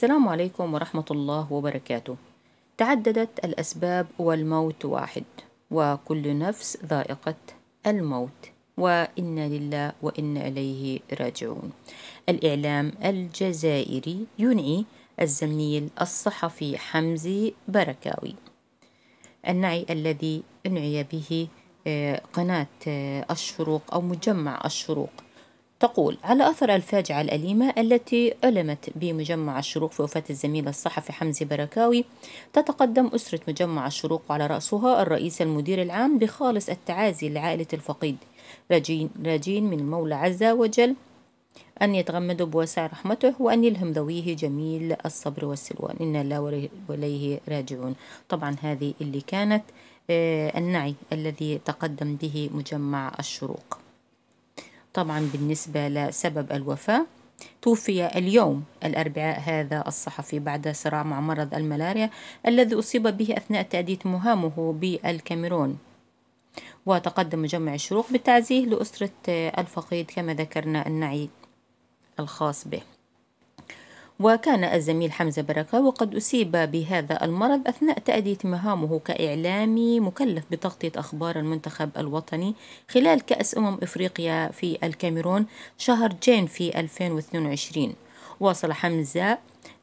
السلام عليكم ورحمة الله وبركاته. تعددت الأسباب والموت واحد، وكل نفس ذائقة الموت، وإنا لله وإنا إليه راجعون. الإعلام الجزائري ينعي الزميل الصحفي حمزي بركاوي. النعي الذي أنعي به آه، قناة آه، الشروق أو مجمع الشروق تقول على أثر الفاجعة الأليمة التي ألمت بمجمع الشروق في وفاة الزميل الصحفي حمزة بركاوي تتقدم أسرة مجمع الشروق على رأسها الرئيس المدير العام بخالص التعازي لعائلة الفقيد راجين, راجين من المولى عز وجل أن يتغمدوا بواسع رحمته وأن يلهم ذويه جميل الصبر والسلوان إنا لا وليه راجعون طبعا هذه اللي كانت آه، النعي الذي تقدم به مجمع الشروق طبعا بالنسبة لسبب الوفاة توفي اليوم الأربعاء هذا الصحفي بعد صراع مع مرض الملاريا الذي أصيب به أثناء تأدية مهامه بالكاميرون وتقدم جمع الشروق بالتعزيه لأسرة الفقيد كما ذكرنا النعي الخاص به وكان الزميل حمزة بركة وقد أصيب بهذا المرض أثناء تأدية مهامه كإعلامي مكلف بتغطية أخبار المنتخب الوطني خلال كأس أمم إفريقيا في الكاميرون شهر جين في 2022 واصل حمزة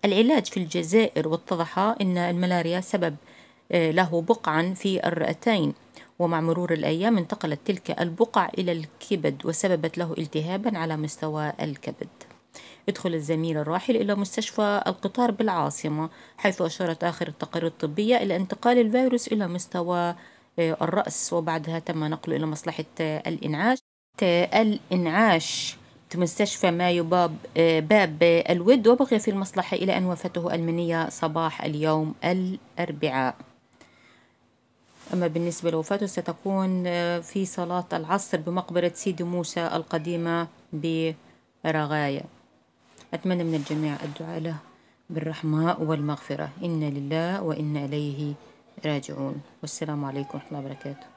العلاج في الجزائر واتضح أن الملاريا سبب آه، له بقعا في الرئتين ومع مرور الأيام انتقلت تلك البقع إلى الكبد وسببت له التهابا على مستوى الكبد يدخل الزميل الراحل إلى مستشفى القطار بالعاصمة حيث أشارت آخر التقارير الطبية إلى انتقال الفيروس إلى مستوى آه، الرأس وبعدها تم نقله إلى مصلحة آه، الإنعاش الإنعاش مستشفى مايو باب آه، باب الود وبقي في المصلحة إلى أن وفاته المنية صباح اليوم الأربعاء أما بالنسبة لوفاته ستكون في صلاة العصر بمقبرة سيدي موسى القديمة برغاية أتمنى من الجميع الدعاء له بالرحمة والمغفرة إنا لله وإنا إليه راجعون والسلام عليكم ورحمة الله وبركاته